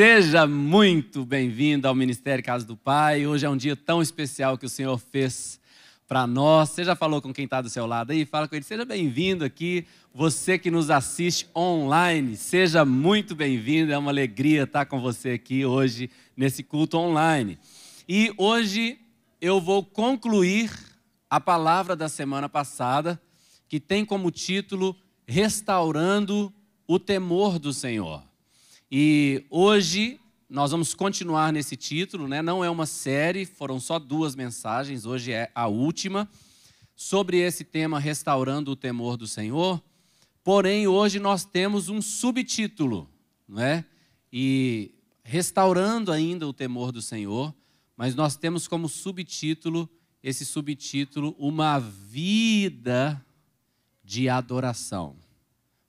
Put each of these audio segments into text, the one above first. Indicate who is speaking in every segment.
Speaker 1: Seja muito bem-vindo ao Ministério Casa do Pai. Hoje é um dia tão especial que o Senhor fez para nós. Você já falou com quem está do seu lado aí? Fala com ele. Seja bem-vindo aqui. Você que nos assiste online, seja muito bem-vindo. É uma alegria estar tá com você aqui hoje nesse culto online. E hoje eu vou concluir a palavra da semana passada, que tem como título Restaurando o Temor do Senhor. E hoje nós vamos continuar nesse título, né? Não é uma série, foram só duas mensagens, hoje é a última, sobre esse tema restaurando o temor do Senhor. Porém, hoje nós temos um subtítulo, né? E restaurando ainda o temor do Senhor, mas nós temos como subtítulo esse subtítulo uma vida de adoração.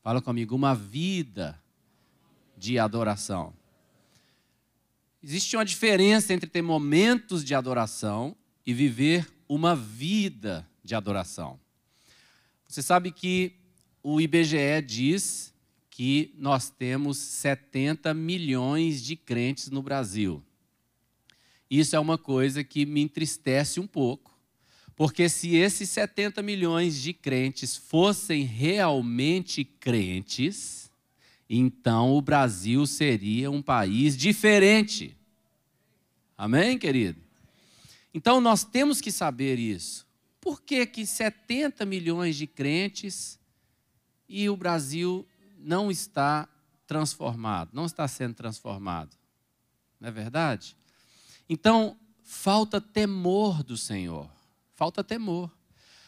Speaker 1: Fala comigo, uma vida de adoração. Existe uma diferença entre ter momentos de adoração e viver uma vida de adoração. Você sabe que o IBGE diz que nós temos 70 milhões de crentes no Brasil. Isso é uma coisa que me entristece um pouco, porque se esses 70 milhões de crentes fossem realmente crentes, então o Brasil seria um país diferente. Amém, querido? Então nós temos que saber isso. Por que, que 70 milhões de crentes e o Brasil não está transformado, não está sendo transformado? Não é verdade? Então, falta temor do Senhor. Falta temor.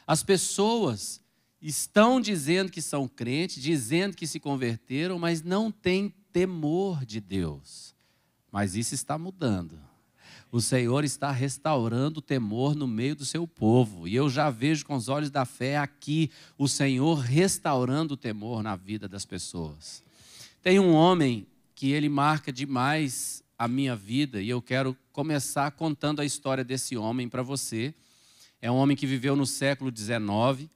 Speaker 1: As pessoas estão dizendo que são crentes, dizendo que se converteram, mas não têm temor de Deus. Mas isso está mudando. O Senhor está restaurando o temor no meio do seu povo. E eu já vejo com os olhos da fé aqui o Senhor restaurando o temor na vida das pessoas. Tem um homem que ele marca demais a minha vida e eu quero começar contando a história desse homem para você. É um homem que viveu no século XIX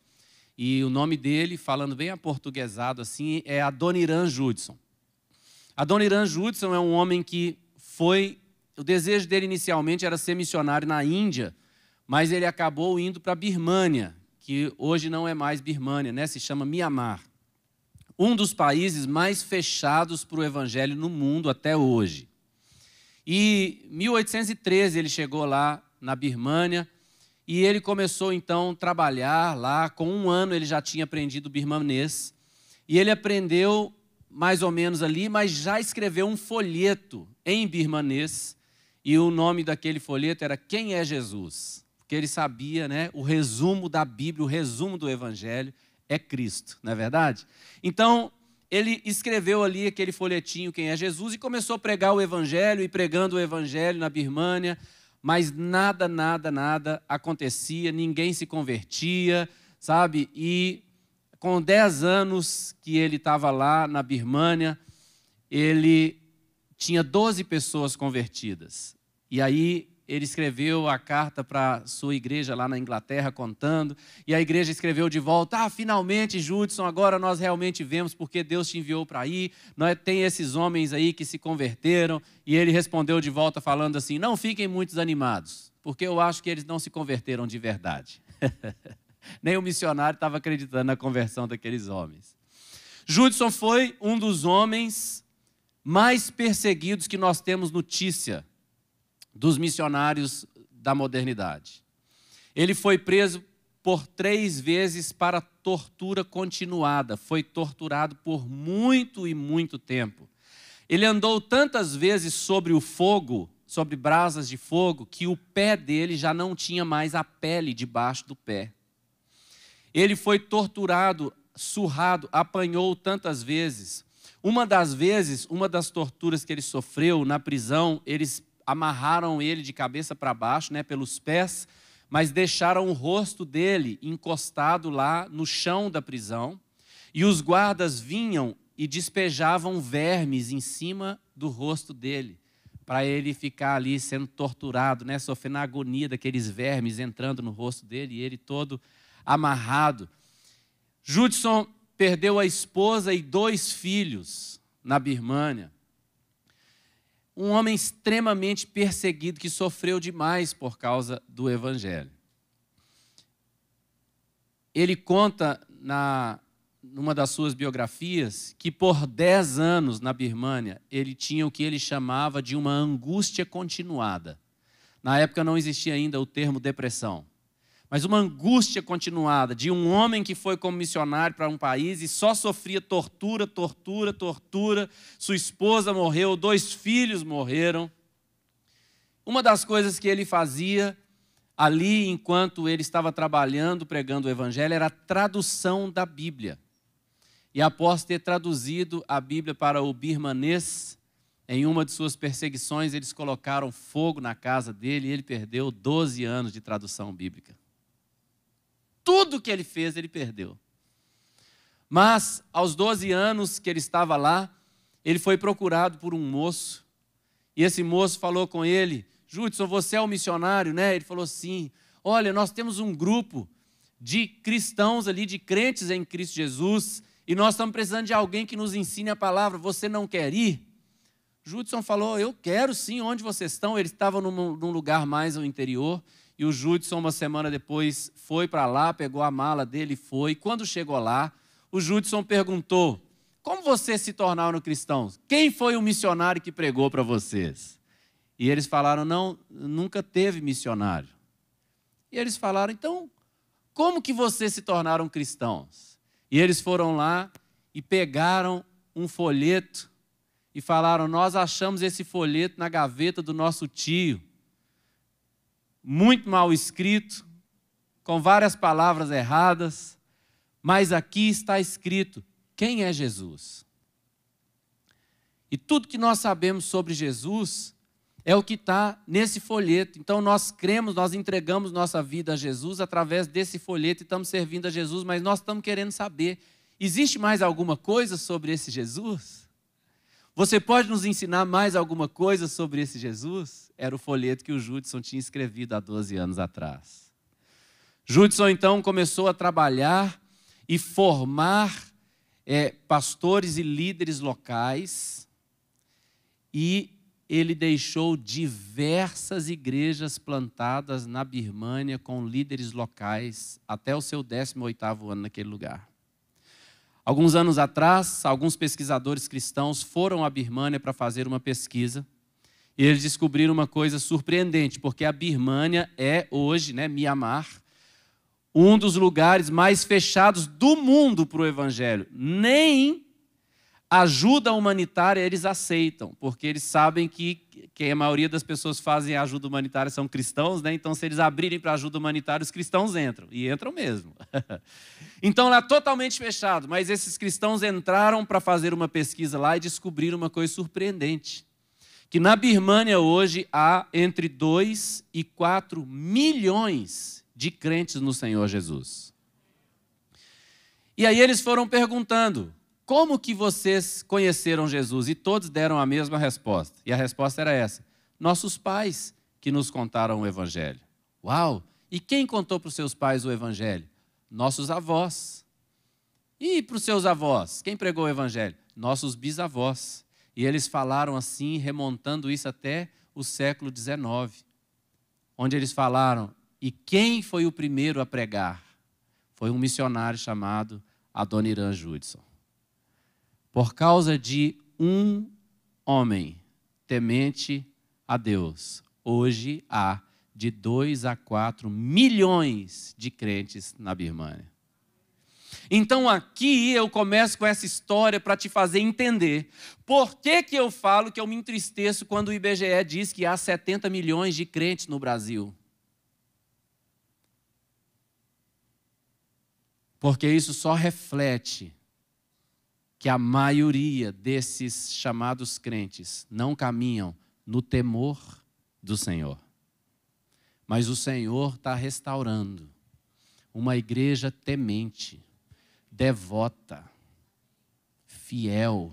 Speaker 1: e o nome dele, falando bem aportuguesado assim, é Adoniran Judson. Adoniran Judson é um homem que foi. O desejo dele inicialmente era ser missionário na Índia, mas ele acabou indo para a Birmânia, que hoje não é mais Birmânia, né? se chama Mianmar. Um dos países mais fechados para o evangelho no mundo até hoje. E 1813 ele chegou lá na Birmânia, e ele começou então a trabalhar lá. Com um ano ele já tinha aprendido birmanês. E ele aprendeu mais ou menos ali, mas já escreveu um folheto em birmanês. E o nome daquele folheto era Quem é Jesus? Porque ele sabia, né? O resumo da Bíblia, o resumo do Evangelho é Cristo, não é verdade? Então, ele escreveu ali aquele folhetinho Quem é Jesus e começou a pregar o Evangelho e pregando o Evangelho na Birmânia mas nada, nada, nada acontecia, ninguém se convertia, sabe? E com 10 anos que ele estava lá na Birmânia, ele tinha 12 pessoas convertidas. E aí ele escreveu a carta para sua igreja lá na Inglaterra contando, e a igreja escreveu de volta: "Ah, finalmente, Judson, agora nós realmente vemos porque Deus te enviou para aí. Nós é? tem esses homens aí que se converteram". E ele respondeu de volta falando assim: "Não fiquem muito desanimados, porque eu acho que eles não se converteram de verdade". Nem o missionário estava acreditando na conversão daqueles homens. Judson foi um dos homens mais perseguidos que nós temos notícia dos missionários da modernidade. Ele foi preso por três vezes para tortura continuada, foi torturado por muito e muito tempo. Ele andou tantas vezes sobre o fogo, sobre brasas de fogo, que o pé dele já não tinha mais a pele debaixo do pé. Ele foi torturado, surrado, apanhou tantas vezes. Uma das vezes, uma das torturas que ele sofreu na prisão, eles amarraram ele de cabeça para baixo, né, pelos pés, mas deixaram o rosto dele encostado lá no chão da prisão. E os guardas vinham e despejavam vermes em cima do rosto dele, para ele ficar ali sendo torturado, né, sofrendo a agonia daqueles vermes entrando no rosto dele e ele todo amarrado. Judson perdeu a esposa e dois filhos na Birmânia um homem extremamente perseguido que sofreu demais por causa do evangelho. Ele conta na numa das suas biografias que por dez anos na Birmânia ele tinha o que ele chamava de uma angústia continuada. Na época não existia ainda o termo depressão mas uma angústia continuada de um homem que foi como missionário para um país e só sofria tortura, tortura, tortura. Sua esposa morreu, dois filhos morreram. Uma das coisas que ele fazia ali, enquanto ele estava trabalhando, pregando o evangelho, era a tradução da Bíblia. E após ter traduzido a Bíblia para o birmanês, em uma de suas perseguições, eles colocaram fogo na casa dele e ele perdeu 12 anos de tradução bíblica tudo que ele fez, ele perdeu. Mas, aos 12 anos que ele estava lá, ele foi procurado por um moço. E esse moço falou com ele: Judson, você é o um missionário, né? Ele falou: Sim. Olha, nós temos um grupo de cristãos ali, de crentes em Cristo Jesus, e nós estamos precisando de alguém que nos ensine a palavra. Você não quer ir? Judson falou: Eu quero sim, onde vocês estão? Ele estava num, num lugar mais ao interior. E o Judson, uma semana depois, foi para lá, pegou a mala dele e foi. Quando chegou lá, o Judson perguntou: Como vocês se tornaram cristãos? Quem foi o missionário que pregou para vocês? E eles falaram: Não, nunca teve missionário. E eles falaram: Então, como que vocês se tornaram cristãos? E eles foram lá e pegaram um folheto e falaram: Nós achamos esse folheto na gaveta do nosso tio muito mal escrito, com várias palavras erradas, mas aqui está escrito quem é Jesus. E tudo que nós sabemos sobre Jesus é o que está nesse folheto. Então nós cremos, nós entregamos nossa vida a Jesus através desse folheto e estamos servindo a Jesus, mas nós estamos querendo saber: existe mais alguma coisa sobre esse Jesus? Você pode nos ensinar mais alguma coisa sobre esse Jesus? Era o folheto que o Judson tinha escrevido há 12 anos atrás. Judson então começou a trabalhar e formar é, pastores e líderes locais, e ele deixou diversas igrejas plantadas na Birmânia com líderes locais até o seu 18 ano naquele lugar. Alguns anos atrás, alguns pesquisadores cristãos foram à Birmânia para fazer uma pesquisa e eles descobriram uma coisa surpreendente, porque a Birmânia é hoje, né, Mianmar, um dos lugares mais fechados do mundo para o evangelho. Nem Ajuda humanitária eles aceitam, porque eles sabem que, que a maioria das pessoas fazem ajuda humanitária são cristãos, né? Então, se eles abrirem para ajuda humanitária, os cristãos entram, e entram mesmo. então, lá totalmente fechado, mas esses cristãos entraram para fazer uma pesquisa lá e descobriram uma coisa surpreendente: que na Birmânia hoje há entre 2 e 4 milhões de crentes no Senhor Jesus. E aí eles foram perguntando como que vocês conheceram Jesus? E todos deram a mesma resposta. E a resposta era essa: Nossos pais que nos contaram o Evangelho. Uau! E quem contou para os seus pais o Evangelho? Nossos avós. E para os seus avós? Quem pregou o Evangelho? Nossos bisavós. E eles falaram assim, remontando isso até o século XIX, onde eles falaram: e quem foi o primeiro a pregar? Foi um missionário chamado Adoniran Judson por causa de um homem temente a Deus. Hoje há de 2 a 4 milhões de crentes na Birmânia. Então aqui eu começo com essa história para te fazer entender por que, que eu falo que eu me entristeço quando o IBGE diz que há 70 milhões de crentes no Brasil. Porque isso só reflete que a maioria desses chamados crentes não caminham no temor do Senhor. Mas o Senhor está restaurando uma igreja temente, devota, fiel,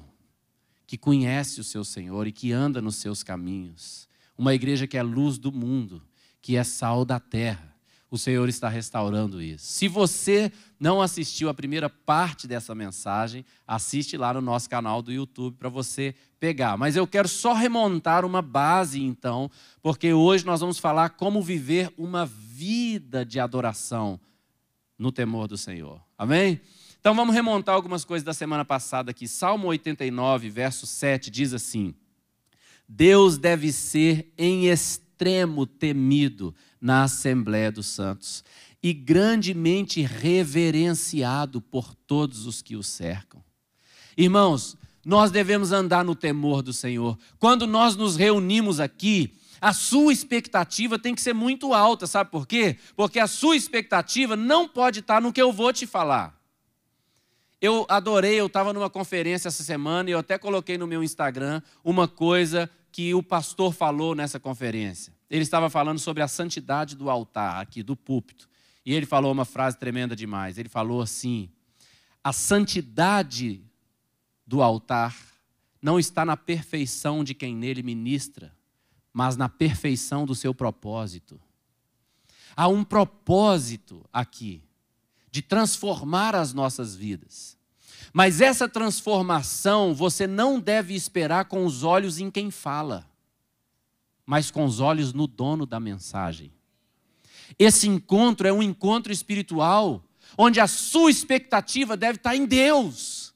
Speaker 1: que conhece o seu Senhor e que anda nos seus caminhos. Uma igreja que é luz do mundo, que é sal da terra. O Senhor está restaurando isso. Se você não assistiu a primeira parte dessa mensagem, assiste lá no nosso canal do YouTube para você pegar. Mas eu quero só remontar uma base então, porque hoje nós vamos falar como viver uma vida de adoração no temor do Senhor. Amém? Então vamos remontar algumas coisas da semana passada aqui. Salmo 89, verso 7 diz assim: Deus deve ser em extremo temido na assembléia dos santos e grandemente reverenciado por todos os que o cercam. Irmãos, nós devemos andar no temor do Senhor. Quando nós nos reunimos aqui, a sua expectativa tem que ser muito alta, sabe por quê? Porque a sua expectativa não pode estar no que eu vou te falar. Eu adorei, eu estava numa conferência essa semana e eu até coloquei no meu Instagram uma coisa que o pastor falou nessa conferência. Ele estava falando sobre a santidade do altar, aqui, do púlpito. E ele falou uma frase tremenda demais. Ele falou assim: a santidade do altar não está na perfeição de quem nele ministra, mas na perfeição do seu propósito. Há um propósito aqui de transformar as nossas vidas. Mas essa transformação você não deve esperar com os olhos em quem fala, mas com os olhos no dono da mensagem. Esse encontro é um encontro espiritual, onde a sua expectativa deve estar em Deus.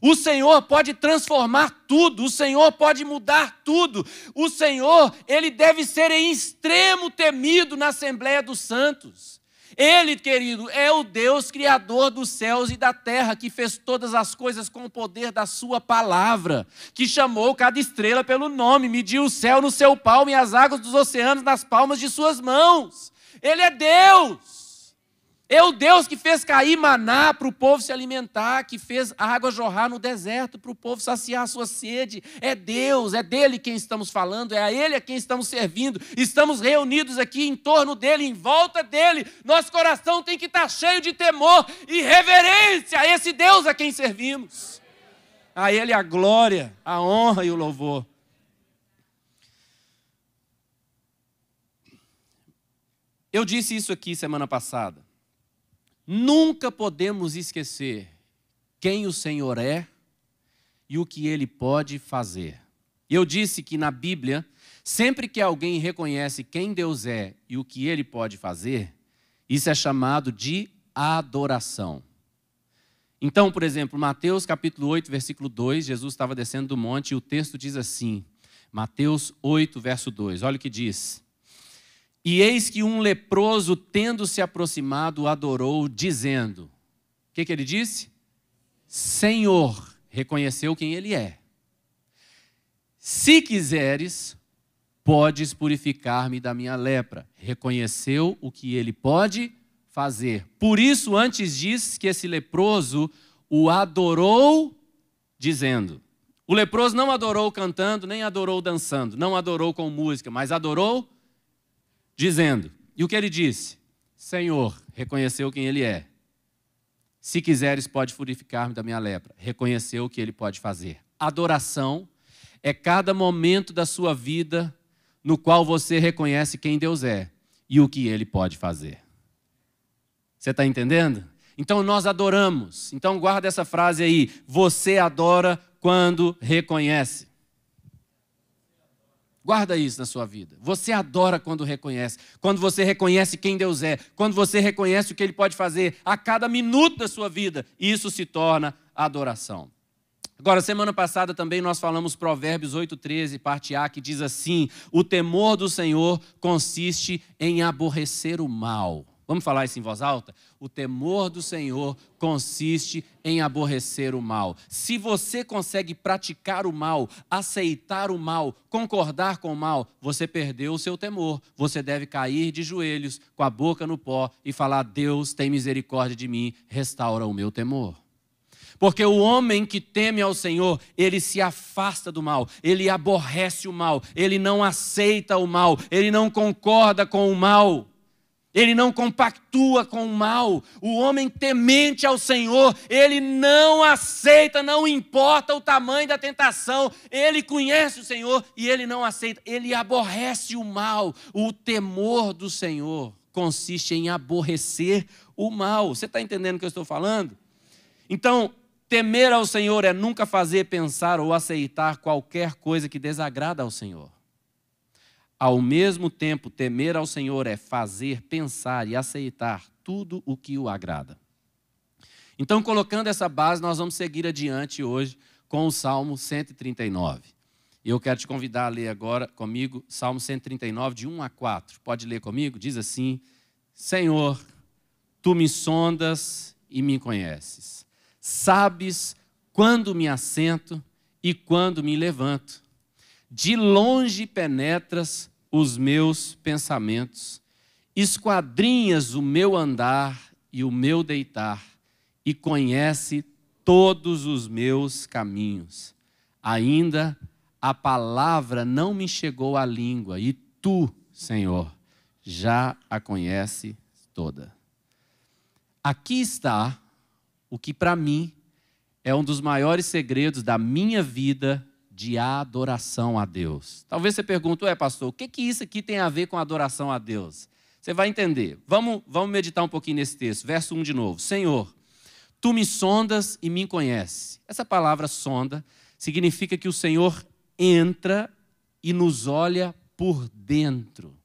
Speaker 1: O Senhor pode transformar tudo, o Senhor pode mudar tudo. O Senhor, ele deve ser em extremo temido na Assembleia dos Santos. Ele, querido, é o Deus criador dos céus e da terra, que fez todas as coisas com o poder da sua palavra, que chamou cada estrela pelo nome, mediu o céu no seu palmo e as águas dos oceanos nas palmas de suas mãos. Ele é Deus. É o Deus que fez cair maná para o povo se alimentar, que fez água jorrar no deserto para o povo saciar a sua sede. É Deus, é dele quem estamos falando, é a ele a quem estamos servindo. Estamos reunidos aqui em torno dele, em volta dele. Nosso coração tem que estar tá cheio de temor e reverência a esse Deus a quem servimos. A ele a glória, a honra e o louvor. Eu disse isso aqui semana passada. Nunca podemos esquecer quem o Senhor é e o que ele pode fazer. Eu disse que na Bíblia, sempre que alguém reconhece quem Deus é e o que ele pode fazer, isso é chamado de adoração. Então, por exemplo, Mateus capítulo 8, versículo 2, Jesus estava descendo do monte e o texto diz assim: Mateus 8, verso 2, olha o que diz. E eis que um leproso, tendo se aproximado, adorou, dizendo: O que, que ele disse? Senhor, reconheceu quem ele é. Se quiseres, podes purificar-me da minha lepra. Reconheceu o que ele pode fazer. Por isso, antes diz que esse leproso o adorou, dizendo. O leproso não adorou cantando, nem adorou dançando, não adorou com música, mas adorou dizendo: E o que ele disse? Senhor, reconheceu quem ele é. Se quiseres, pode purificar-me da minha lepra. Reconheceu o que ele pode fazer. Adoração é cada momento da sua vida no qual você reconhece quem Deus é e o que ele pode fazer. Você está entendendo? Então nós adoramos. Então guarda essa frase aí. Você adora quando reconhece. Guarda isso na sua vida. Você adora quando reconhece, quando você reconhece quem Deus é, quando você reconhece o que Ele pode fazer a cada minuto da sua vida. Isso se torna adoração. Agora, semana passada também nós falamos Provérbios 8,13, parte A, que diz assim: O temor do Senhor consiste em aborrecer o mal Vamos falar isso em voz alta? O temor do Senhor consiste em aborrecer o mal. Se você consegue praticar o mal, aceitar o mal, concordar com o mal, você perdeu o seu temor. Você deve cair de joelhos, com a boca no pó e falar: Deus, tem misericórdia de mim, restaura o meu temor. Porque o homem que teme ao Senhor, ele se afasta do mal, ele aborrece o mal, ele não aceita o mal, ele não concorda com o mal ele não compactua com o mal. O homem temente ao Senhor, ele não aceita, não importa o tamanho da tentação, ele conhece o Senhor e ele não aceita, ele aborrece o mal. O temor do Senhor consiste em aborrecer o mal. Você está entendendo o que eu estou falando? Então, temer ao Senhor é nunca fazer, pensar ou aceitar qualquer coisa que desagrada ao Senhor. Ao mesmo tempo, temer ao Senhor é fazer, pensar e aceitar tudo o que o agrada. Então, colocando essa base, nós vamos seguir adiante hoje com o Salmo 139. E eu quero te convidar a ler agora comigo Salmo 139, de 1 a 4. Pode ler comigo? Diz assim: Senhor, tu me sondas e me conheces. Sabes quando me assento e quando me levanto. De longe penetras os meus pensamentos, esquadrinhas o meu andar e o meu deitar, e conhece todos os meus caminhos. Ainda a palavra não me chegou à língua, e tu, Senhor, já a conhece toda. Aqui está o que para mim é um dos maiores segredos da minha vida de adoração a Deus. Talvez você pergunte, ué, pastor, o que, que isso aqui tem a ver com adoração a Deus? Você vai entender. Vamos, vamos meditar um pouquinho nesse texto. Verso 1 de novo. Senhor, tu me sondas e me conheces. Essa palavra sonda significa que o Senhor entra e nos olha por dentro.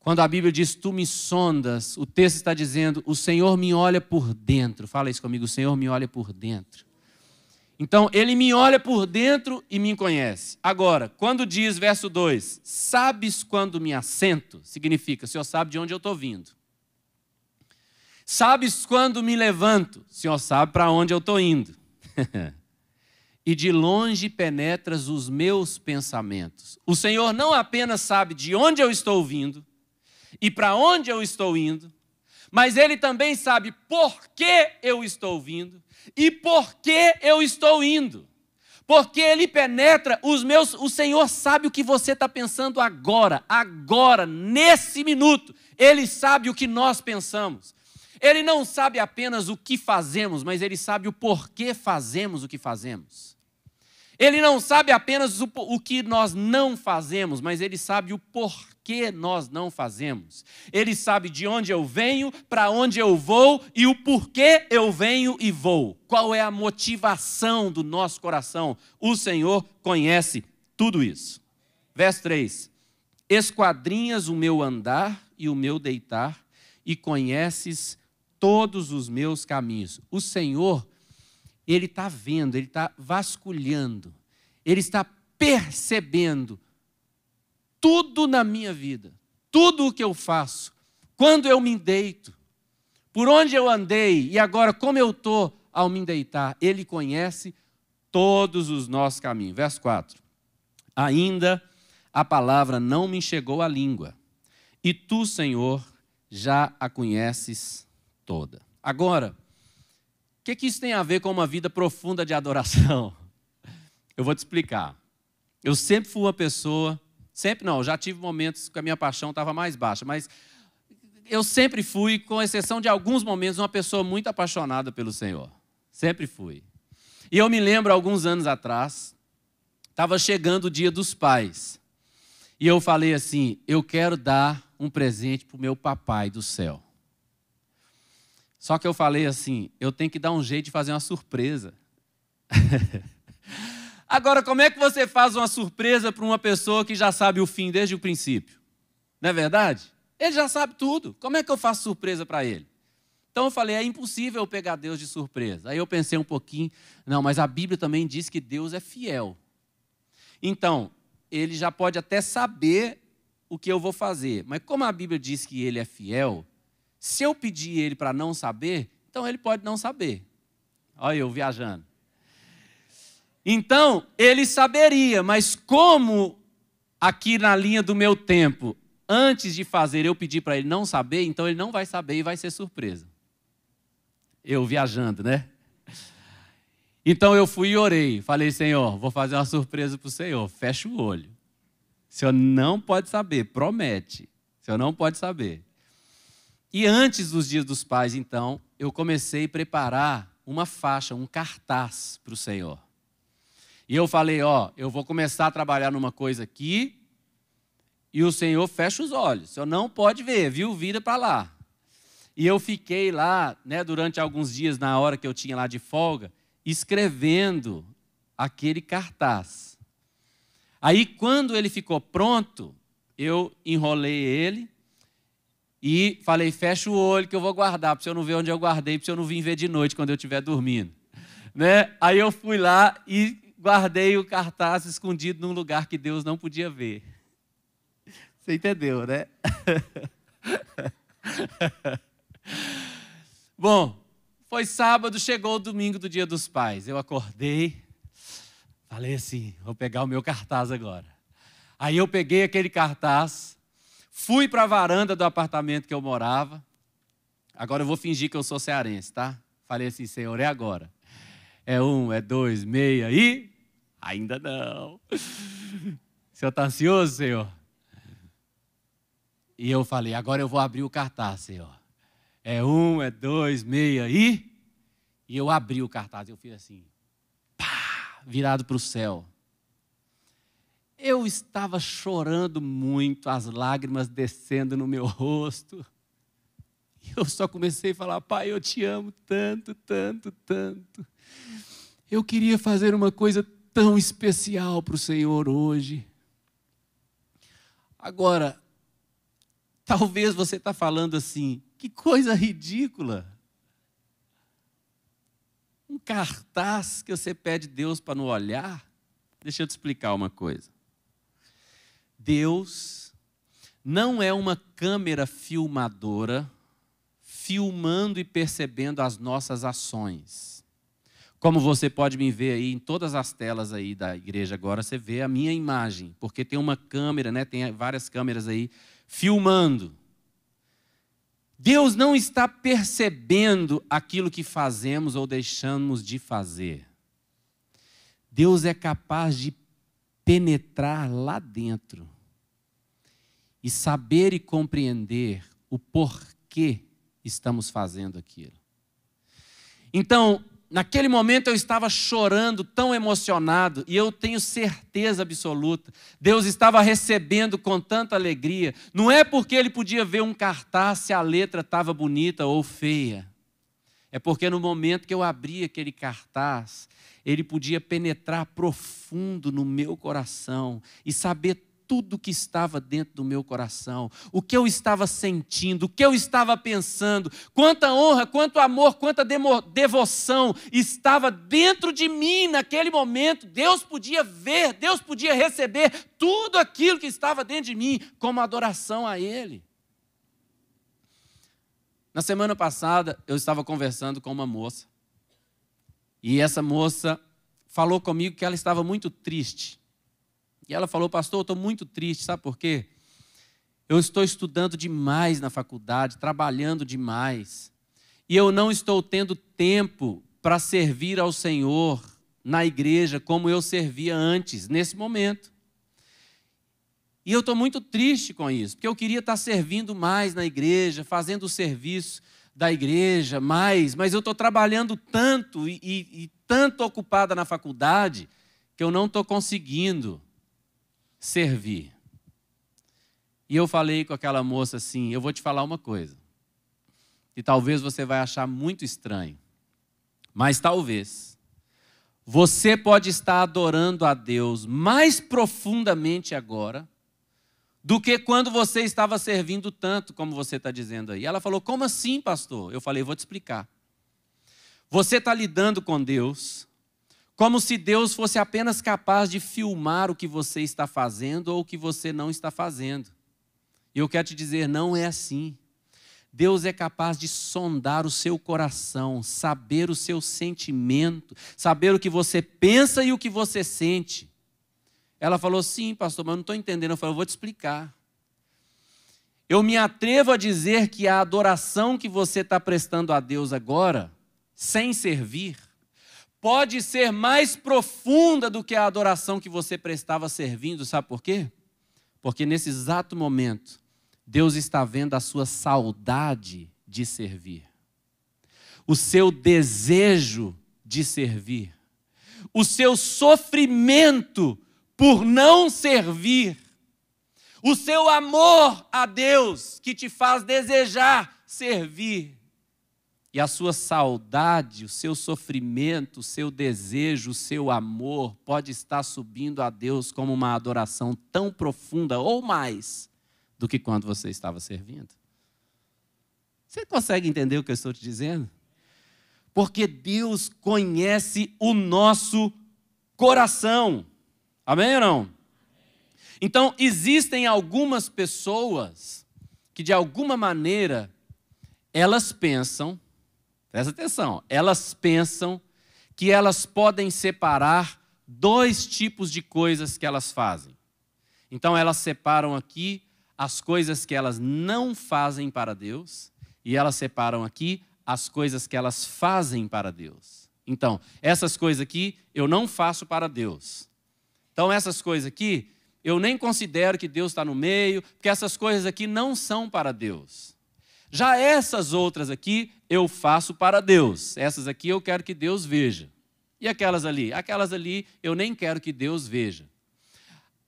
Speaker 1: Quando a Bíblia diz tu me sondas, o texto está dizendo o Senhor me olha por dentro. Fala isso comigo, o Senhor me olha por dentro. Então, ele me olha por dentro e me conhece. Agora, quando diz verso 2: Sabes quando me assento? Significa, o Senhor sabe de onde eu estou vindo. Sabes quando me levanto? O Senhor sabe para onde eu estou indo. e de longe penetras os meus pensamentos. O Senhor não apenas sabe de onde eu estou vindo e para onde eu estou indo, mas Ele também sabe por que eu estou vindo e por que eu estou indo. Porque ele penetra os meus, o Senhor sabe o que você está pensando agora, agora, nesse minuto. Ele sabe o que nós pensamos. Ele não sabe apenas o que fazemos, mas ele sabe o porquê fazemos o que fazemos. Ele não sabe apenas o, o que nós não fazemos, mas ele sabe o porquê que nós não fazemos. Ele sabe de onde eu venho, para onde eu vou e o porquê eu venho e vou. Qual é a motivação do nosso coração? O Senhor conhece tudo isso. Verso 3: Esquadrinhas o meu andar e o meu deitar, e conheces todos os meus caminhos. O Senhor, Ele está vendo, Ele está vasculhando, Ele está percebendo tudo na minha vida, tudo o que eu faço, quando eu me deito, por onde eu andei e agora como eu estou ao me deitar, Ele conhece todos os nossos caminhos. Verso 4: Ainda a palavra não me chegou à língua, e tu, Senhor, já a conheces toda. Agora, o que, que isso tem a ver com uma vida profunda de adoração? Eu vou te explicar. Eu sempre fui uma pessoa Sempre não, já tive momentos que a minha paixão estava mais baixa, mas eu sempre fui, com exceção de alguns momentos, uma pessoa muito apaixonada pelo Senhor. Sempre fui. E eu me lembro, alguns anos atrás, estava chegando o dia dos pais. E eu falei assim: eu quero dar um presente para o meu papai do céu. Só que eu falei assim: eu tenho que dar um jeito de fazer uma surpresa. Agora, como é que você faz uma surpresa para uma pessoa que já sabe o fim desde o princípio? Não é verdade? Ele já sabe tudo. Como é que eu faço surpresa para ele? Então eu falei, é impossível eu pegar Deus de surpresa. Aí eu pensei um pouquinho, não, mas a Bíblia também diz que Deus é fiel. Então, ele já pode até saber o que eu vou fazer, mas como a Bíblia diz que ele é fiel, se eu pedir ele para não saber, então ele pode não saber. Olha eu viajando. Então, ele saberia, mas como aqui na linha do meu tempo, antes de fazer eu pedi para ele não saber, então ele não vai saber e vai ser surpresa. Eu viajando, né? Então eu fui e orei. Falei, Senhor, vou fazer uma surpresa para o Senhor. Fecha o olho. O Senhor não pode saber, promete. O Senhor não pode saber. E antes dos dias dos pais, então, eu comecei a preparar uma faixa, um cartaz para o Senhor. E eu falei: Ó, eu vou começar a trabalhar numa coisa aqui. E o Senhor fecha os olhos. O senhor não pode ver, viu? Vira para lá. E eu fiquei lá, né, durante alguns dias, na hora que eu tinha lá de folga, escrevendo aquele cartaz. Aí, quando ele ficou pronto, eu enrolei ele e falei: fecha o olho que eu vou guardar, para o senhor não ver onde eu guardei, para o senhor não vir ver de noite quando eu estiver dormindo. Né? Aí eu fui lá e guardei o cartaz escondido num lugar que Deus não podia ver. Você entendeu, né? Bom, foi sábado, chegou o domingo do Dia dos Pais. Eu acordei, falei assim: vou pegar o meu cartaz agora. Aí eu peguei aquele cartaz, fui para a varanda do apartamento que eu morava. Agora eu vou fingir que eu sou cearense, tá? Falei assim: Senhor, é agora é um, é dois, meia e ainda não. O senhor está ansioso, senhor? E eu falei, agora eu vou abrir o cartaz, senhor. É um, é dois, meia e. E eu abri o cartaz, eu fiz assim, pá, virado para o céu. Eu estava chorando muito, as lágrimas descendo no meu rosto. E eu só comecei a falar, pai, eu te amo tanto, tanto, tanto. Eu queria fazer uma coisa tão especial para o Senhor hoje. Agora, talvez você está falando assim, que coisa ridícula. Um cartaz que você pede Deus para não olhar. Deixa eu te explicar uma coisa. Deus não é uma câmera filmadora filmando e percebendo as nossas ações. Como você pode me ver aí em todas as telas aí da igreja agora, você vê a minha imagem, porque tem uma câmera, né? Tem várias câmeras aí filmando. Deus não está percebendo aquilo que fazemos ou deixamos de fazer. Deus é capaz de penetrar lá dentro e saber e compreender o porquê estamos fazendo aquilo. Então, Naquele momento eu estava chorando, tão emocionado, e eu tenho certeza absoluta, Deus estava recebendo com tanta alegria. Não é porque ele podia ver um cartaz se a letra estava bonita ou feia. É porque no momento que eu abri aquele cartaz, ele podia penetrar profundo no meu coração e saber tudo que estava dentro do meu coração, o que eu estava sentindo, o que eu estava pensando, quanta honra, quanto amor, quanta devoção estava dentro de mim naquele momento. Deus podia ver, Deus podia receber tudo aquilo que estava dentro de mim como adoração a Ele. Na semana passada, eu estava conversando com uma moça. E essa moça falou comigo que ela estava muito triste e ela falou: Pastor, eu estou muito triste, sabe por quê? Eu estou estudando demais na faculdade, trabalhando demais, e eu não estou tendo tempo para servir ao Senhor na igreja como eu servia antes, nesse momento. E eu estou muito triste com isso, porque eu queria estar tá servindo mais na igreja, fazendo o serviço da igreja mais, mas eu estou trabalhando tanto e, e, e tanto ocupada na faculdade que eu não estou conseguindo servir. E eu falei com aquela moça assim: eu vou te falar uma coisa, e talvez você vai achar muito estranho, mas talvez você pode estar adorando a Deus mais profundamente agora do que quando você estava servindo tanto, como você está dizendo aí. Ela falou: como assim, pastor? Eu falei: vou te explicar. Você está lidando com Deus como se Deus fosse apenas capaz de filmar o que você está fazendo ou o que você não está fazendo. E eu quero te dizer, não é assim. Deus é capaz de sondar o seu coração, saber o seu sentimento, saber o que você pensa e o que você sente. Ela falou: Sim, pastor, mas eu não estou entendendo. Eu falei: Eu vou te explicar. Eu me atrevo a dizer que a adoração que você está prestando a Deus agora, sem servir, pode ser mais profunda do que a adoração que você prestava servindo, sabe por quê? Porque nesse exato momento, Deus está vendo a sua saudade de servir, o seu desejo de servir, o seu sofrimento por não servir, o seu amor a Deus que te faz desejar servir e a sua saudade, o seu sofrimento, o seu desejo, o seu amor pode estar subindo a Deus como uma adoração tão profunda ou mais do que quando você estava servindo. Você consegue entender o que eu estou te dizendo? Porque Deus conhece o nosso coração. Amém ou não? Então, existem algumas pessoas que, de alguma maneira, elas pensam Presta atenção. Elas pensam que elas podem separar dois tipos de coisas que elas fazem. Então, elas separam aqui as coisas que elas não fazem para Deus, e elas separam aqui as coisas que elas fazem para Deus. Então, essas coisas aqui eu não faço para Deus. Então, essas coisas aqui eu nem considero que Deus está no meio, porque essas coisas aqui não são para Deus. Já essas outras aqui eu faço para Deus. Essas aqui eu quero que Deus veja. E aquelas ali? Aquelas ali eu nem quero que Deus veja.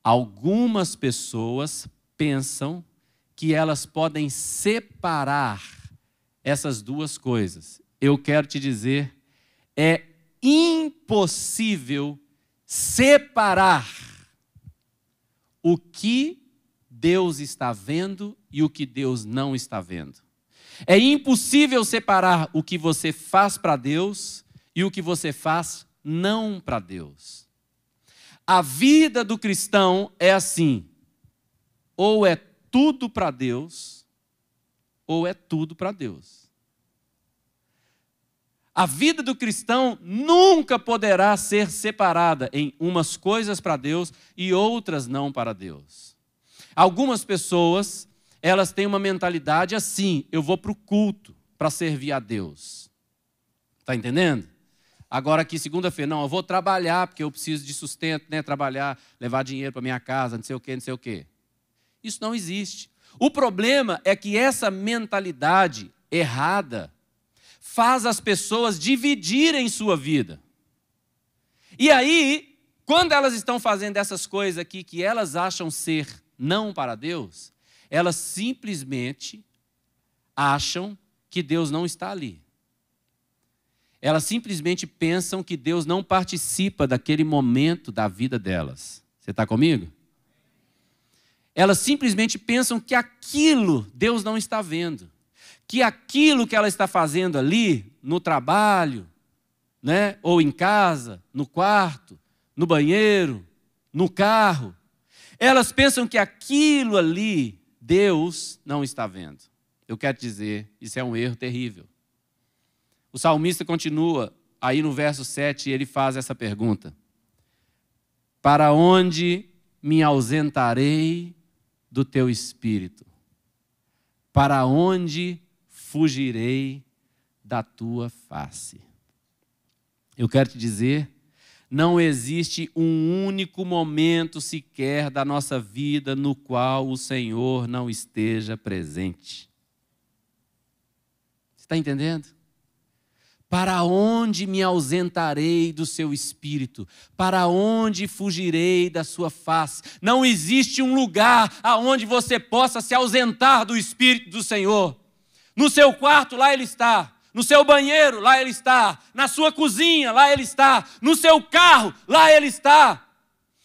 Speaker 1: Algumas pessoas pensam que elas podem separar essas duas coisas. Eu quero te dizer, é impossível separar o que Deus está vendo e o que Deus não está vendo. É impossível separar o que você faz para Deus e o que você faz não para Deus. A vida do cristão é assim: ou é tudo para Deus, ou é tudo para Deus. A vida do cristão nunca poderá ser separada em umas coisas para Deus e outras não para Deus. Algumas pessoas elas têm uma mentalidade assim: eu vou para o culto para servir a Deus. Está entendendo? Agora aqui, segunda-feira, não, eu vou trabalhar porque eu preciso de sustento, né? Trabalhar, levar dinheiro para minha casa, não sei o quê, não sei o quê. Isso não existe. O problema é que essa mentalidade errada faz as pessoas dividirem sua vida. E aí, quando elas estão fazendo essas coisas aqui que elas acham ser não para Deus, elas simplesmente acham que Deus não está ali. Elas simplesmente pensam que Deus não participa daquele momento da vida delas. Você está comigo? Elas simplesmente pensam que aquilo Deus não está vendo. Que aquilo que ela está fazendo ali, no trabalho, né? ou em casa, no quarto, no banheiro, no carro, elas pensam que aquilo ali Deus não está vendo. Eu quero te dizer, isso é um erro terrível. O salmista continua, aí no verso 7, ele faz essa pergunta: Para onde me ausentarei do teu espírito? Para onde fugirei da tua face? Eu quero te dizer não existe um único momento sequer da nossa vida no qual o Senhor não esteja presente. Está entendendo? Para onde me ausentarei do seu espírito? Para onde fugirei da sua face? Não existe um lugar aonde você possa se ausentar do espírito do Senhor. No seu quarto lá ele está. No seu banheiro, lá ele está. Na sua cozinha, lá ele está. No seu carro, lá ele está.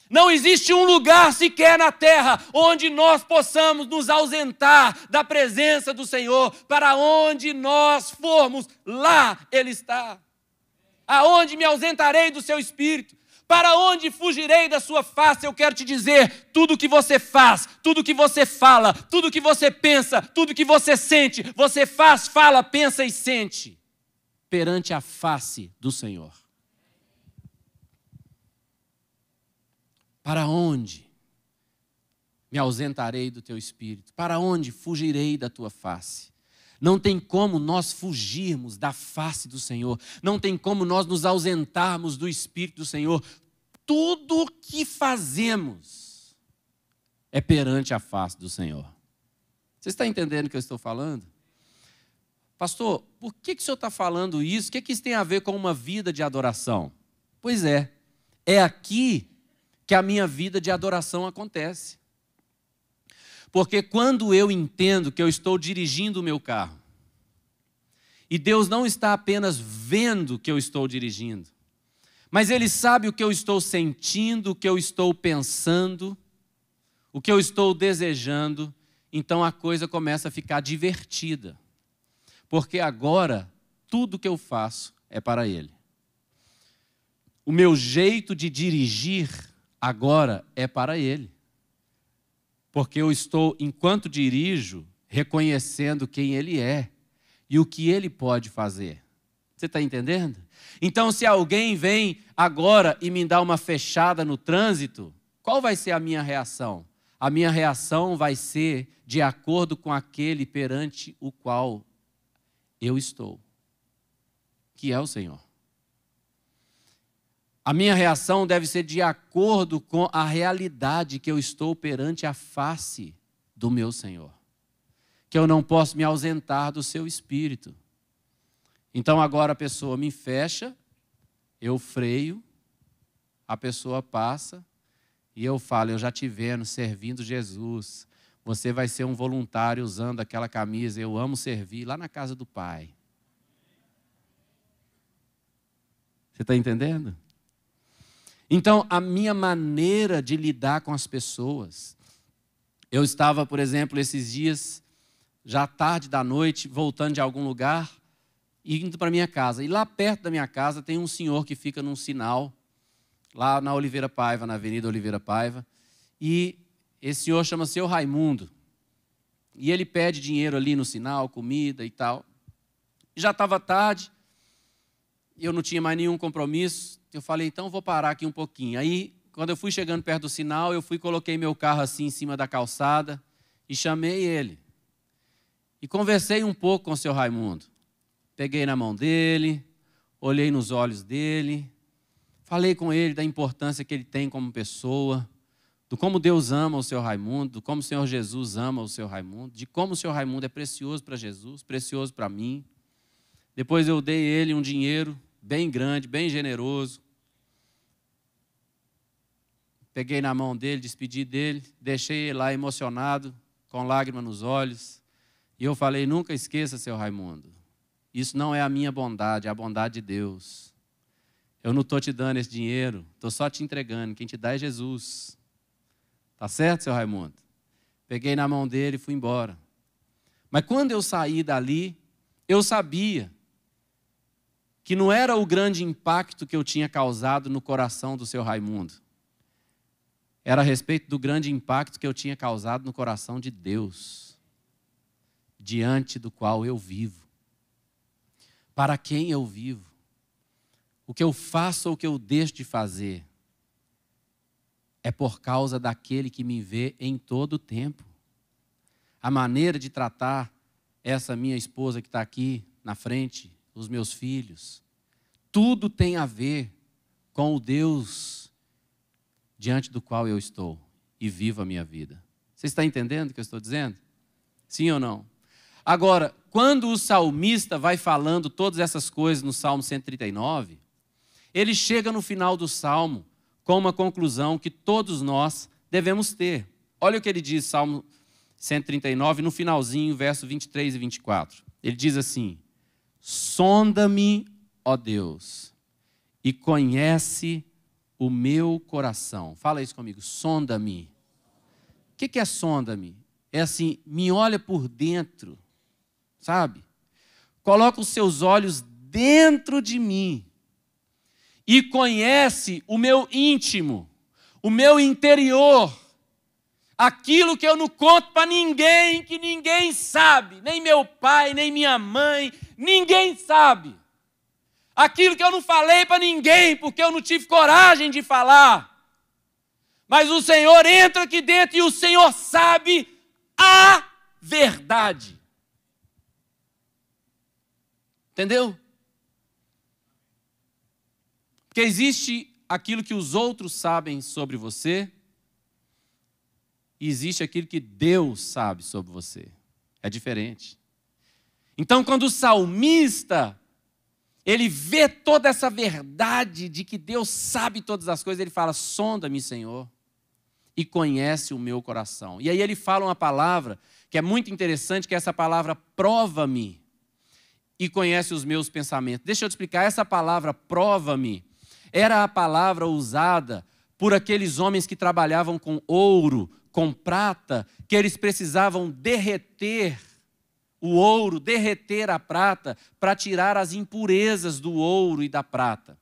Speaker 1: Não existe um lugar sequer na terra onde nós possamos nos ausentar da presença do Senhor. Para onde nós formos, lá ele está. Aonde me ausentarei do seu espírito? Para onde fugirei da sua face? Eu quero te dizer: tudo que você faz, tudo que você fala, tudo que você pensa, tudo que você sente, você faz, fala, pensa e sente perante a face do Senhor. Para onde me ausentarei do teu espírito? Para onde fugirei da tua face? Não tem como nós fugirmos da face do Senhor, não tem como nós nos ausentarmos do Espírito do Senhor. Tudo o que fazemos é perante a face do Senhor. Você está entendendo o que eu estou falando? Pastor, por que, que o senhor está falando isso? O que, que isso tem a ver com uma vida de adoração? Pois é, é aqui que a minha vida de adoração acontece. Porque quando eu entendo que eu estou dirigindo o meu carro, e Deus não está apenas vendo que eu estou dirigindo, mas Ele sabe o que eu estou sentindo, o que eu estou pensando, o que eu estou desejando, então a coisa começa a ficar divertida. Porque agora tudo que eu faço é para Ele. O meu jeito de dirigir agora é para Ele porque eu estou, enquanto dirijo, reconhecendo quem Ele é e o que Ele pode fazer. Você está entendendo? Então, se alguém vem agora e me dá uma fechada no trânsito, qual vai ser a minha reação? A minha reação vai ser de acordo com aquele perante o qual eu estou, que é o Senhor. A minha reação deve ser de acordo com a realidade que eu estou perante a face do meu Senhor. Que eu não posso me ausentar do seu espírito. Então agora a pessoa me fecha, eu freio, a pessoa passa e eu falo: Eu já te vendo servindo Jesus. Você vai ser um voluntário usando aquela camisa. Eu amo servir lá na casa do Pai. Você está entendendo? Então, a minha maneira de lidar com as pessoas. Eu estava, por exemplo, esses dias, já tarde da noite, voltando de algum lugar e indo para minha casa. E lá perto da minha casa tem um senhor que fica num sinal, lá na Oliveira Paiva, na Avenida Oliveira Paiva. E esse senhor chama se seu Raimundo. E ele pede dinheiro ali no sinal, comida e tal. Já estava tarde, eu não tinha mais nenhum compromisso. Eu falei, então vou parar aqui um pouquinho. Aí, quando eu fui chegando perto do sinal, eu fui coloquei meu carro assim em cima da calçada e chamei ele. E conversei um pouco com o seu Raimundo. Peguei na mão dele, olhei nos olhos dele, falei com ele da importância que ele tem como pessoa, do como Deus ama o seu Raimundo, do como o Senhor Jesus ama o seu Raimundo, de como o seu Raimundo é precioso para Jesus, precioso para mim. Depois eu dei ele um dinheiro bem grande, bem generoso. Peguei na mão dele, despedi dele, deixei ele lá emocionado, com lágrima nos olhos. E eu falei: nunca esqueça, seu Raimundo, isso não é a minha bondade, é a bondade de Deus. Eu não estou te dando esse dinheiro, estou só te entregando. Quem te dá é Jesus. Tá certo, seu Raimundo? Peguei na mão dele e fui embora. Mas quando eu saí dali, eu sabia que não era o grande impacto que eu tinha causado no coração do seu Raimundo. Era a respeito do grande impacto que eu tinha causado no coração de Deus, diante do qual eu vivo. Para quem eu vivo? O que eu faço ou o que eu deixo de fazer? é por causa daquele que me vê em todo o tempo. A maneira de tratar essa minha esposa que está aqui na frente, os meus filhos. Tudo tem a ver com o Deus diante do qual eu estou e vivo a minha vida. Você está entendendo o que eu estou dizendo? Sim ou não? Agora, quando o salmista vai falando todas essas coisas no Salmo 139, ele chega no final do salmo com uma conclusão que todos nós devemos ter. Olha o que ele diz, Salmo 139, no finalzinho, verso 23 e 24. Ele diz assim: Sonda-me, ó Deus, e conhece o meu coração. Fala isso comigo, sonda-me. O que, é sonda-me? É assim, me olha por dentro, sabe? Coloca os seus olhos dentro de mim e conhece o meu íntimo, o meu interior. Aquilo que eu não conto para ninguém, que ninguém sabe, nem meu pai, nem minha mãe, ninguém sabe. Aquilo que eu não falei para ninguém, porque eu não tive coragem de falar. Mas o Senhor entra aqui dentro e o Senhor sabe a verdade. Entendeu? Porque existe aquilo que os outros sabem sobre você, e existe aquilo que Deus sabe sobre você. É diferente. Então, quando o salmista ele vê toda essa verdade de que Deus sabe todas as coisas, ele fala: "Sonda-me, Senhor, e conhece o meu coração". E aí ele fala uma palavra que é muito interessante, que é essa palavra "prova-me" e conhece os meus pensamentos. Deixa eu te explicar, essa palavra "prova-me" era a palavra usada por aqueles homens que trabalhavam com ouro com prata, que eles precisavam derreter o ouro, derreter a prata, para tirar as impurezas do ouro e da prata.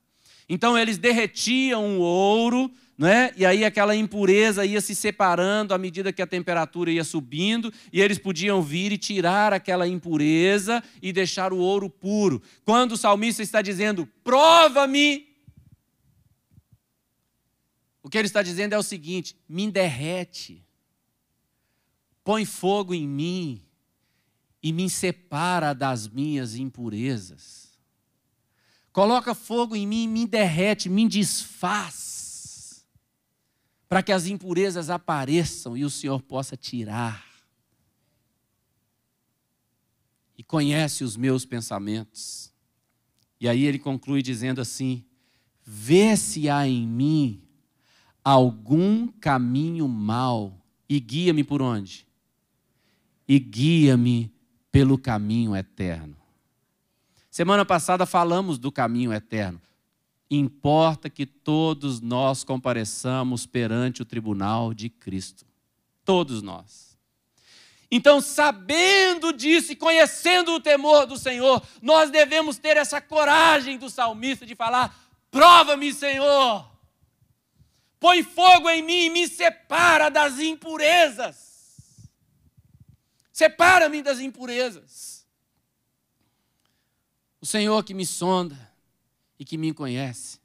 Speaker 1: Então eles derretiam o ouro, né? e aí aquela impureza ia se separando à medida que a temperatura ia subindo, e eles podiam vir e tirar aquela impureza e deixar o ouro puro. Quando o salmista está dizendo, prova-me, o que ele está dizendo é o seguinte: me derrete, põe fogo em mim e me separa das minhas impurezas. Coloca fogo em mim e me derrete, me desfaz, para que as impurezas apareçam e o Senhor possa tirar. E conhece os meus pensamentos. E aí ele conclui dizendo assim: Vê se há em mim algum caminho mau e guia-me por onde? e guia-me pelo caminho eterno. Semana passada falamos do caminho eterno. Importa que todos nós compareçamos perante o tribunal de Cristo. Todos nós. Então, sabendo disso e conhecendo o temor do Senhor, nós devemos ter essa coragem do salmista de falar: prova-me, Senhor. Põe fogo em mim e me separa das impurezas. Separa-me das impurezas. O Senhor que me sonda e que me conhece.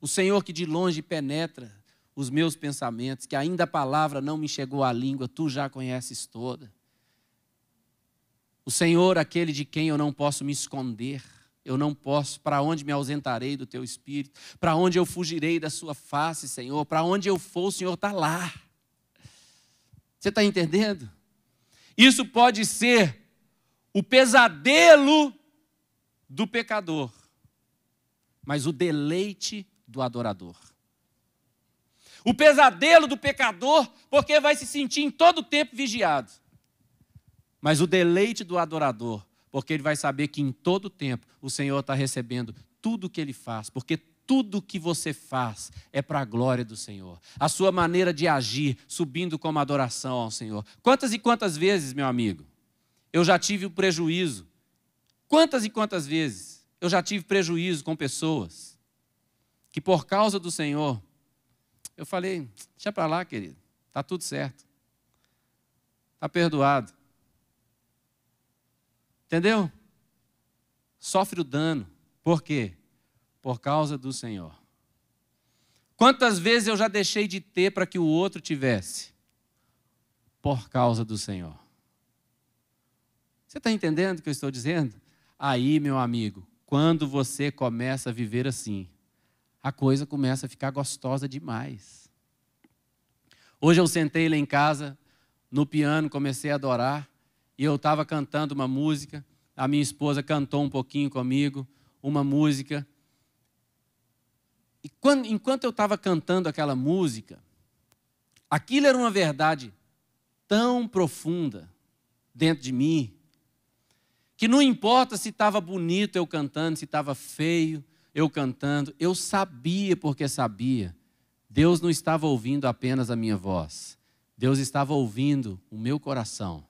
Speaker 1: O Senhor que de longe penetra os meus pensamentos, que ainda a palavra não me chegou à língua, tu já conheces toda. O Senhor, aquele de quem eu não posso me esconder, eu não posso, para onde me ausentarei do teu espírito, para onde eu fugirei da sua face, Senhor, para onde eu for, o Senhor está lá. Você está entendendo? Isso pode ser o pesadelo do pecador, mas o deleite do adorador. O pesadelo do pecador, porque vai se sentir em todo tempo vigiado. Mas o deleite do adorador, porque ele vai saber que em todo tempo o Senhor está recebendo tudo o que ele faz, porque tudo que você faz é para a glória do Senhor. A sua maneira de agir, subindo como adoração ao Senhor. Quantas e quantas vezes, meu amigo, eu já tive o prejuízo? Quantas e quantas vezes eu já tive prejuízo com pessoas que por causa do Senhor, eu falei, deixa para lá, querido, tá tudo certo. Tá perdoado. Entendeu? Sofre o dano. Por quê? por causa do Senhor. Quantas vezes eu já deixei de ter para que o outro tivesse? Por causa do Senhor. Você está entendendo o que eu estou dizendo? Aí, meu amigo, quando você começa a viver assim, a coisa começa a ficar gostosa demais. Hoje eu sentei lá em casa, no piano, comecei a adorar, e eu estava cantando uma música, a minha esposa cantou um pouquinho comigo, uma música, e quando, enquanto eu estava cantando aquela música, aquilo era uma verdade tão profunda dentro de mim, que não importa se estava bonito eu cantando, se estava feio eu cantando, eu sabia porque sabia. Deus não estava ouvindo apenas a minha voz, Deus estava ouvindo o meu coração.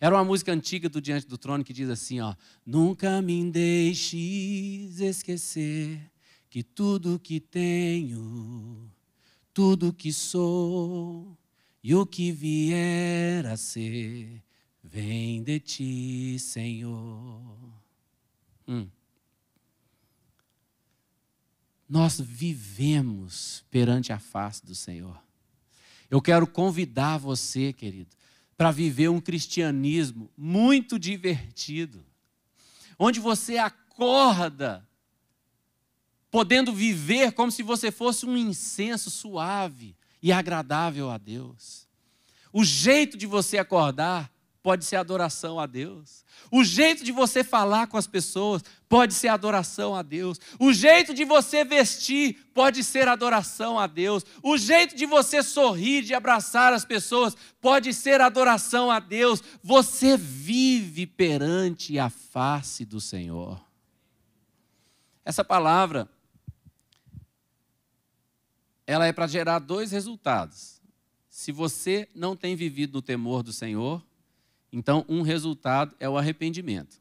Speaker 1: Era uma música antiga do Diante do Trono que diz assim, ó: Nunca me deixes esquecer que tudo que tenho, tudo que sou e o que vier a ser vem de ti, Senhor. Hum. Nós vivemos perante a face do Senhor. Eu quero convidar você, querido, para viver um cristianismo muito divertido, onde você acorda podendo viver como se você fosse um incenso suave e agradável a Deus. O jeito de você acordar pode ser adoração a Deus. O jeito de você falar com as pessoas pode ser adoração a Deus. O jeito de você vestir pode ser adoração a Deus. O jeito de você sorrir, de abraçar as pessoas pode ser adoração a Deus. Você vive perante a face do Senhor. Essa palavra ela é para gerar dois resultados. Se você não tem vivido no temor do Senhor, então um resultado é o arrependimento.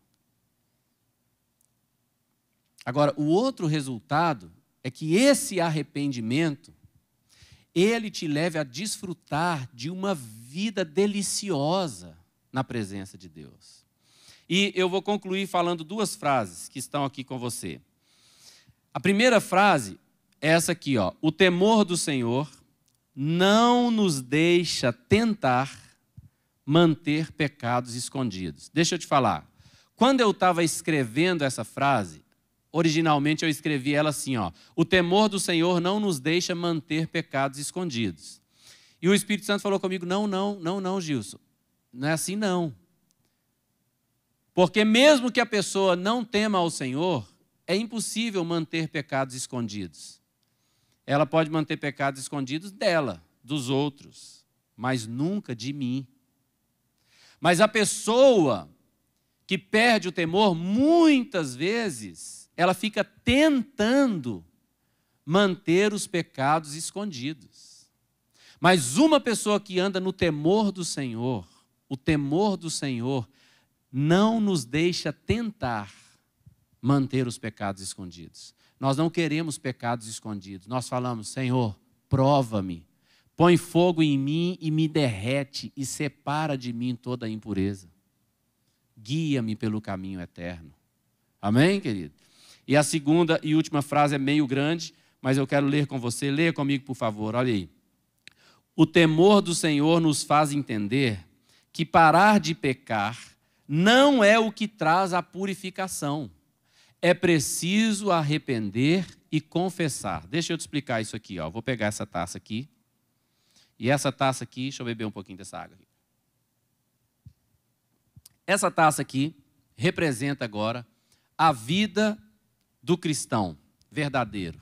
Speaker 1: Agora, o outro resultado é que esse arrependimento ele te leve a desfrutar de uma vida deliciosa na presença de Deus. E eu vou concluir falando duas frases que estão aqui com você. A primeira frase essa aqui, ó. O temor do Senhor não nos deixa tentar manter pecados escondidos. Deixa eu te falar. Quando eu estava escrevendo essa frase, originalmente eu escrevi ela assim, ó: O temor do Senhor não nos deixa manter pecados escondidos. E o Espírito Santo falou comigo: Não, não, não, não, Gilson. Não é assim não. Porque mesmo que a pessoa não tema ao Senhor, é impossível manter pecados escondidos. Ela pode manter pecados escondidos dela, dos outros, mas nunca de mim. Mas a pessoa que perde o temor, muitas vezes, ela fica tentando manter os pecados escondidos. Mas uma pessoa que anda no temor do Senhor, o temor do Senhor não nos deixa tentar manter os pecados escondidos. Nós não queremos pecados escondidos. Nós falamos, Senhor, prova-me. Põe fogo em mim e me derrete e separa de mim toda a impureza. Guia-me pelo caminho eterno. Amém, querido? E a segunda e última frase é meio grande, mas eu quero ler com você. Leia comigo, por favor. Olha aí. O temor do Senhor nos faz entender que parar de pecar não é o que traz a purificação é preciso arrepender e confessar. Deixa eu te explicar isso aqui. Ó. Vou pegar essa taça aqui. E essa taça aqui, deixa eu beber um pouquinho dessa água. Aqui. Essa taça aqui representa agora a vida do cristão verdadeiro.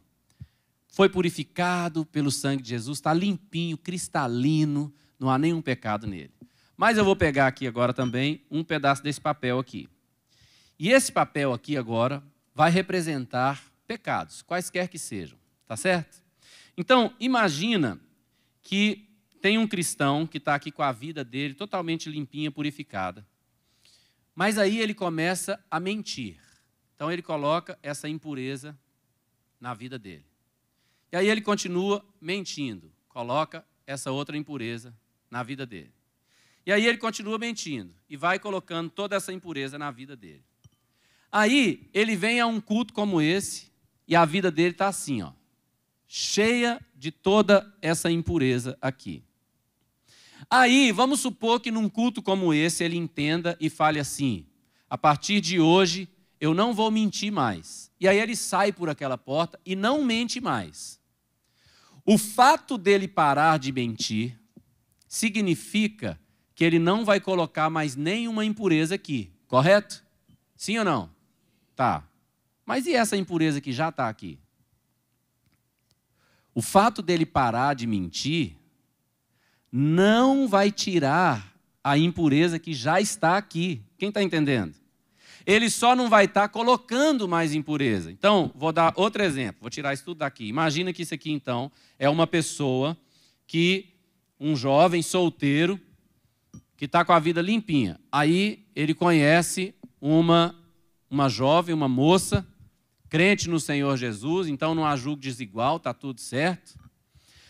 Speaker 1: Foi purificado pelo sangue de Jesus, está limpinho, cristalino, não há nenhum pecado nele. Mas eu vou pegar aqui agora também um pedaço desse papel aqui. E esse papel aqui agora vai representar pecados, quaisquer que sejam, tá certo? Então, imagina que tem um cristão que está aqui com a vida dele totalmente limpinha, purificada. Mas aí ele começa a mentir. Então ele coloca essa impureza na vida dele. E aí ele continua mentindo, coloca essa outra impureza na vida dele. E aí ele continua mentindo e vai colocando toda essa impureza na vida dele. Aí ele vem a um culto como esse e a vida dele está assim, ó, cheia de toda essa impureza aqui. Aí, vamos supor que num culto como esse ele entenda e fale assim: a partir de hoje eu não vou mentir mais. E aí ele sai por aquela porta e não mente mais. O fato dele parar de mentir significa que ele não vai colocar mais nenhuma impureza aqui, correto? Sim ou não? Tá. Mas e essa impureza que já está aqui? O fato dele parar de mentir não vai tirar a impureza que já está aqui. Quem está entendendo? Ele só não vai estar tá colocando mais impureza. Então, vou dar outro exemplo, vou tirar isso tudo daqui. Imagina que isso aqui, então, é uma pessoa que, um jovem solteiro, que está com a vida limpinha. Aí ele conhece uma uma jovem, uma moça, crente no Senhor Jesus, então não há julgo desigual, está tudo certo.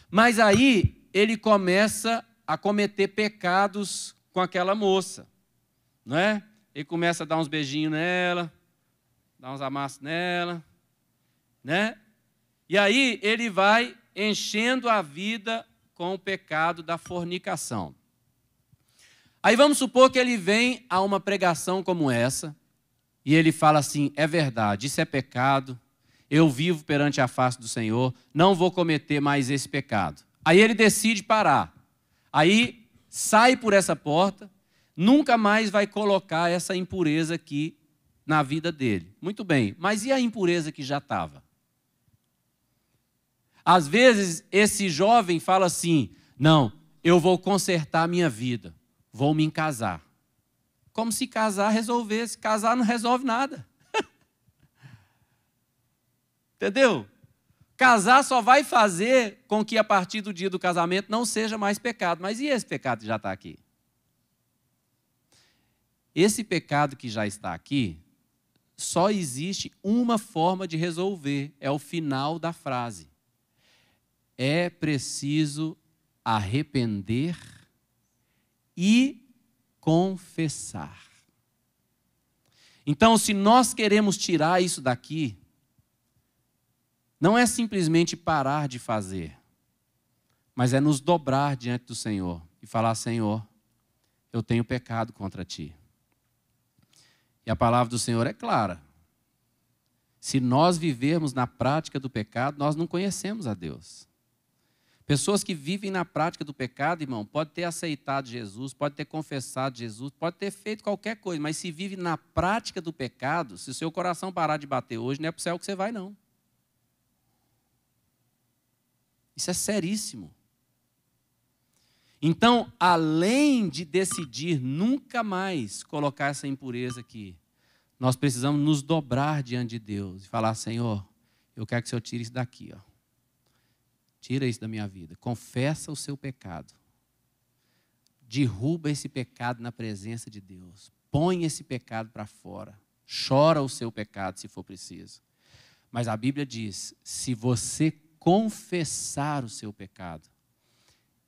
Speaker 1: Mas aí ele começa a cometer pecados com aquela moça, né? Ele começa a dar uns beijinhos nela, dar uns amassos nela, né? E aí ele vai enchendo a vida com o pecado da fornicação. Aí vamos supor que ele vem a uma pregação como essa, e ele fala assim: é verdade, isso é pecado, eu vivo perante a face do Senhor, não vou cometer mais esse pecado. Aí ele decide parar. Aí sai por essa porta, nunca mais vai colocar essa impureza aqui na vida dele. Muito bem, mas e a impureza que já estava? Às vezes esse jovem fala assim: não, eu vou consertar a minha vida, vou me casar como se casar resolvesse. Casar não resolve nada. Entendeu? Casar só vai fazer com que a partir do dia do casamento não seja mais pecado. Mas e esse pecado que já está aqui? Esse pecado que já está aqui, só existe uma forma de resolver, é o final da frase. É preciso arrepender e confessar. Então, se nós queremos tirar isso daqui, não é simplesmente parar de fazer, mas é nos dobrar diante do Senhor e falar: Senhor, eu tenho pecado contra ti. E a palavra do Senhor é clara. Se nós vivermos na prática do pecado, nós não conhecemos a Deus. Pessoas que vivem na prática do pecado, irmão, pode ter aceitado Jesus, pode ter confessado Jesus, pode ter feito qualquer coisa, mas se vive na prática do pecado, se o seu coração parar de bater hoje, não é para o céu que você vai, não. Isso é seríssimo. Então, além de decidir nunca mais colocar essa impureza aqui, nós precisamos nos dobrar diante de Deus e falar: Senhor, eu quero que o Senhor tire isso daqui, ó. Tira isso da minha vida. Confessa o seu pecado. Derruba esse pecado na presença de Deus. Põe esse pecado para fora. Chora o seu pecado se for preciso. Mas a Bíblia diz: se você confessar o seu pecado,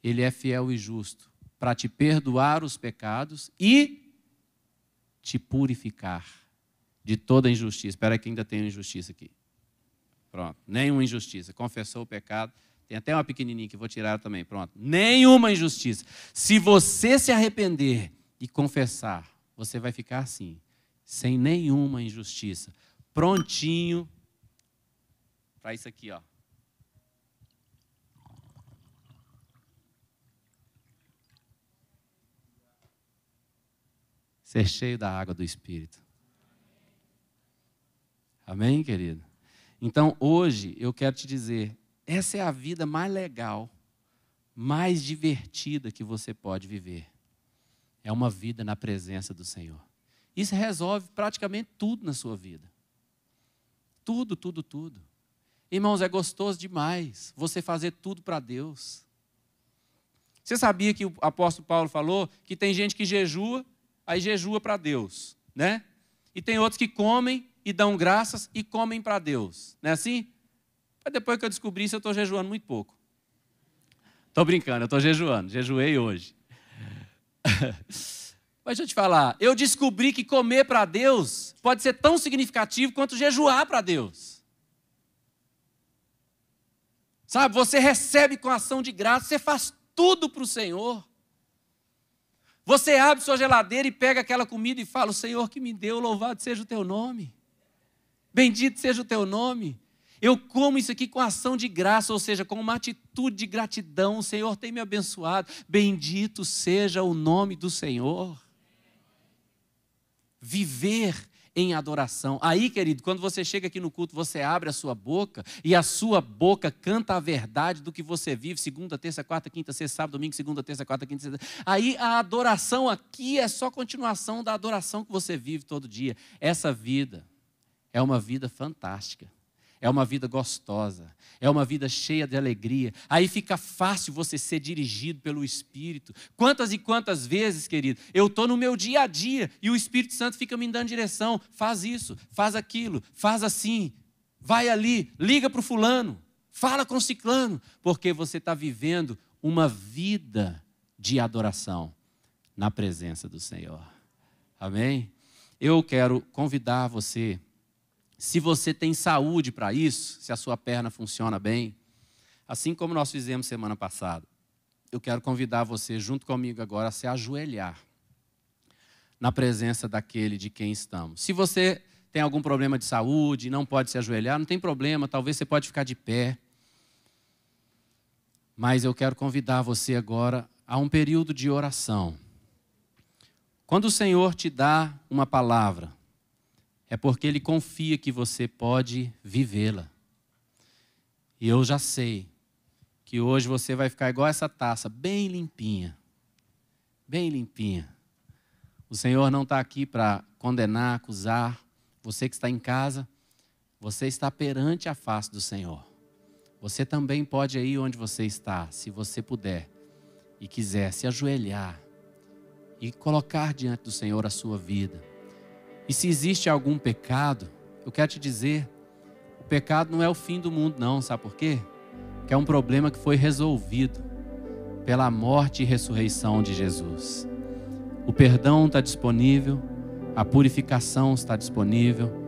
Speaker 1: ele é fiel e justo para te perdoar os pecados e te purificar de toda injustiça. Espera que ainda tem injustiça aqui. Pronto, nenhuma injustiça. Confessou o pecado, tem até uma pequenininha que vou tirar também, pronto. Nenhuma injustiça. Se você se arrepender e confessar, você vai ficar assim, sem nenhuma injustiça, prontinho para isso aqui, ó. Ser cheio da água do Espírito. Amém, querido? Então, hoje eu quero te dizer, essa é a vida mais legal, mais divertida que você pode viver. É uma vida na presença do Senhor. Isso resolve praticamente tudo na sua vida. Tudo, tudo, tudo. Irmãos, é gostoso demais você fazer tudo para Deus. Você sabia que o apóstolo Paulo falou que tem gente que jejua, aí jejua para Deus, né? E tem outros que comem e dão graças e comem para Deus, não é assim? Mas depois que eu descobri isso, eu estou jejuando muito pouco. Estou brincando, eu estou jejuando, jejuei hoje. Mas deixa eu te falar, eu descobri que comer para Deus pode ser tão significativo quanto jejuar para Deus. Sabe, você recebe com ação de graça, você faz tudo para o Senhor. Você abre sua geladeira e pega aquela comida e fala: O Senhor que me deu, louvado seja o teu nome. Bendito seja o teu nome. Eu como isso aqui com ação de graça, ou seja, com uma atitude de gratidão. O Senhor tem me abençoado. Bendito seja o nome do Senhor. Viver em adoração. Aí, querido, quando você chega aqui no culto, você abre a sua boca e a sua boca canta a verdade do que você vive, segunda, terça, quarta, quinta, sexta, sábado, domingo, segunda, terça, quarta, quinta, sexta. Aí a adoração aqui é só continuação da adoração que você vive todo dia. Essa vida é uma vida fantástica. É uma vida gostosa, é uma vida cheia de alegria. Aí fica fácil você ser dirigido pelo Espírito. Quantas e quantas vezes, querido, eu estou no meu dia a dia e o Espírito Santo fica me dando direção: faz isso, faz aquilo, faz assim, vai ali, liga para o fulano, fala com o ciclano, porque você está vivendo uma vida de adoração na presença do Senhor. Amém? Eu quero convidar você se você tem saúde para isso, se a sua perna funciona bem, assim como nós fizemos semana passada, eu quero convidar você, junto comigo agora, a se ajoelhar na presença daquele de quem estamos. Se você tem algum problema de saúde, não pode se ajoelhar, não tem problema, talvez você pode ficar de pé. Mas eu quero convidar você agora a um período de oração. Quando o Senhor te dá uma palavra, é porque ele confia que você pode vivê-la. E eu já sei que hoje você vai ficar igual essa taça, bem limpinha. Bem limpinha. O Senhor não está aqui para condenar, acusar. Você que está em casa, você está perante a face do Senhor. Você também pode ir onde você está, se você puder e quiser, se ajoelhar e colocar diante do Senhor a sua vida e se existe algum pecado, eu quero te dizer, o pecado não é o fim do mundo, não, sabe por quê? Que é um problema que foi resolvido pela morte e ressurreição de Jesus. O perdão está disponível, a purificação está disponível